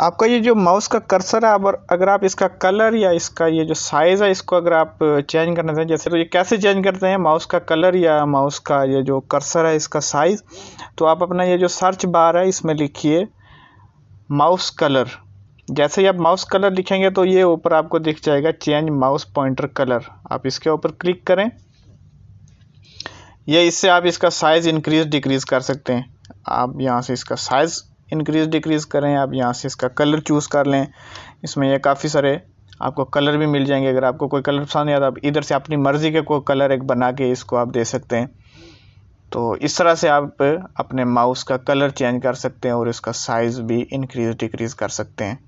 आपका ये जो माउस का कर्सर है और अगर आप इसका कलर या इसका ये जो साइज़ है इसको अगर आप चेंज करना चाहें जैसे तो ये कैसे चेंज करते हैं माउस का कलर या माउस का ये जो कर्सर है इसका साइज़ तो आप अपना ये जो सर्च बार है इसमें लिखिए माउस कलर जैसे ही आप माउस कलर लिखेंगे तो ये ऊपर आपको दिख जाएगा चेंज माउस पॉइंटर कलर आप इसके ऊपर क्लिक करें यह इससे आप इसका साइज़ इंक्रीज़ डिक्रीज़ कर सकते हैं आप यहाँ से इसका साइज़ इंक्रीज़ डिक्रीज़ करें आप यहाँ से इसका कलर चूज़ कर लें इसमें यह काफ़ी सारे आपको कलर भी मिल जाएंगे अगर आपको कोई कलर पसंद नहीं आता आप इधर से अपनी मर्ज़ी के कोई कलर एक बना के इसको आप दे सकते हैं तो इस तरह से आप अपने माउस का कलर चेंज कर सकते हैं और इसका साइज़ भी इंक्रीज़ डिक्रीज़ कर सकते हैं